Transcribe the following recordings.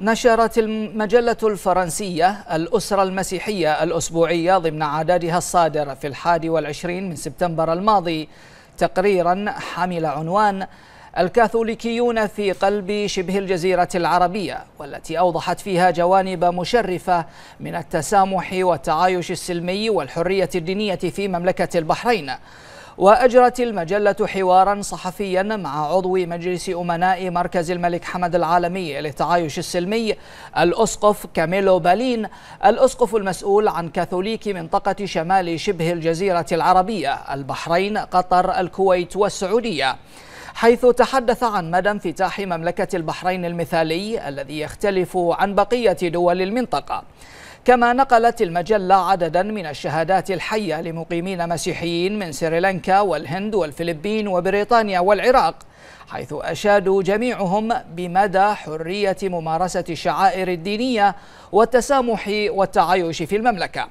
نشرت المجلة الفرنسية الأسرة المسيحية الأسبوعية ضمن عددها الصادر في الحادي والعشرين من سبتمبر الماضي تقريرا حمل عنوان الكاثوليكيون في قلب شبه الجزيرة العربية والتي أوضحت فيها جوانب مشرفة من التسامح والتعايش السلمي والحرية الدينية في مملكة البحرين وأجرت المجلة حوارا صحفيا مع عضو مجلس أمناء مركز الملك حمد العالمي للتعايش السلمي الأسقف كاميلو بالين الأسقف المسؤول عن كاثوليك منطقة شمال شبه الجزيرة العربية البحرين قطر الكويت والسعودية حيث تحدث عن مدى انفتاح مملكة البحرين المثالي الذي يختلف عن بقية دول المنطقة كما نقلت المجلة عددا من الشهادات الحية لمقيمين مسيحيين من سريلانكا والهند والفلبين وبريطانيا والعراق حيث أشادوا جميعهم بمدى حرية ممارسة الشعائر الدينية والتسامح والتعايش في المملكة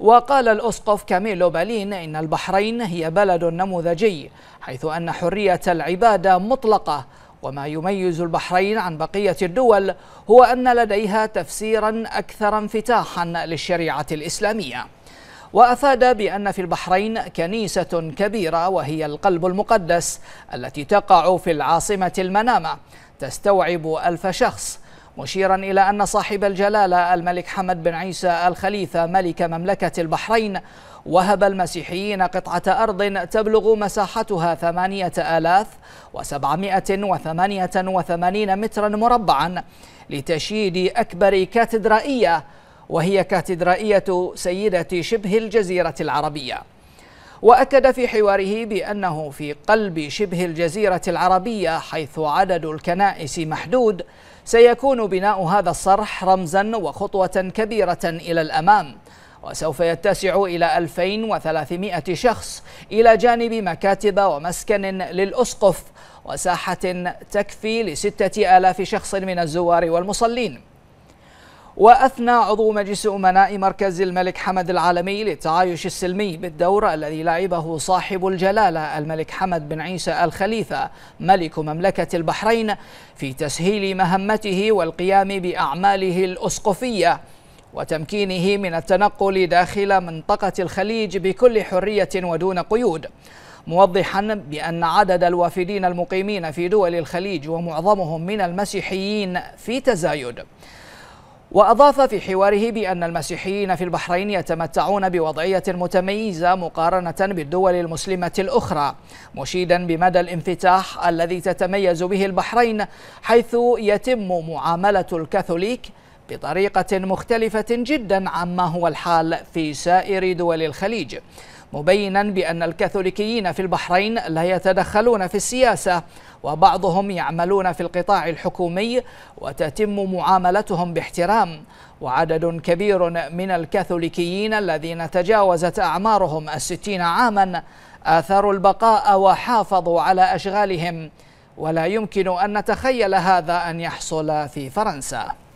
وقال الأسقف كاميلو بالين إن البحرين هي بلد نموذجي حيث أن حرية العبادة مطلقة وما يميز البحرين عن بقية الدول هو أن لديها تفسيرا أكثر انفتاحا للشريعة الإسلامية وأفاد بأن في البحرين كنيسة كبيرة وهي القلب المقدس التي تقع في العاصمة المنامة تستوعب ألف شخص مشيرا إلى أن صاحب الجلالة الملك حمد بن عيسى الخليفة ملك مملكة البحرين وهب المسيحيين قطعة أرض تبلغ مساحتها ثمانية آلاف وسبعمائة وثمانية وثمانين مترا مربعا لتشييد أكبر كاتدرائية وهي كاتدرائية سيدة شبه الجزيرة العربية واكد في حواره بانه في قلب شبه الجزيره العربيه حيث عدد الكنائس محدود سيكون بناء هذا الصرح رمزا وخطوة كبيرة إلى الأمام وسوف يتسع إلى 2300 شخص إلى جانب مكاتب ومسكن للأسقف وساحة تكفي لستة آلاف شخص من الزوار والمصلين وأثنى عضو مجلس أمناء مركز الملك حمد العالمي للتعايش السلمي بالدور الذي لعبه صاحب الجلالة الملك حمد بن عيسى الخليفة ملك مملكة البحرين في تسهيل مهمته والقيام بأعماله الأسقفية وتمكينه من التنقل داخل منطقة الخليج بكل حرية ودون قيود موضحا بأن عدد الوافدين المقيمين في دول الخليج ومعظمهم من المسيحيين في تزايد وأضاف في حواره بأن المسيحيين في البحرين يتمتعون بوضعية متميزة مقارنة بالدول المسلمة الأخرى مشيدا بمدى الانفتاح الذي تتميز به البحرين حيث يتم معاملة الكاثوليك بطريقة مختلفة جدا عما هو الحال في سائر دول الخليج مبينا بأن الكاثوليكيين في البحرين لا يتدخلون في السياسة وبعضهم يعملون في القطاع الحكومي وتتم معاملتهم باحترام وعدد كبير من الكاثوليكيين الذين تجاوزت أعمارهم الستين عاما آثروا البقاء وحافظوا على أشغالهم ولا يمكن أن نتخيل هذا أن يحصل في فرنسا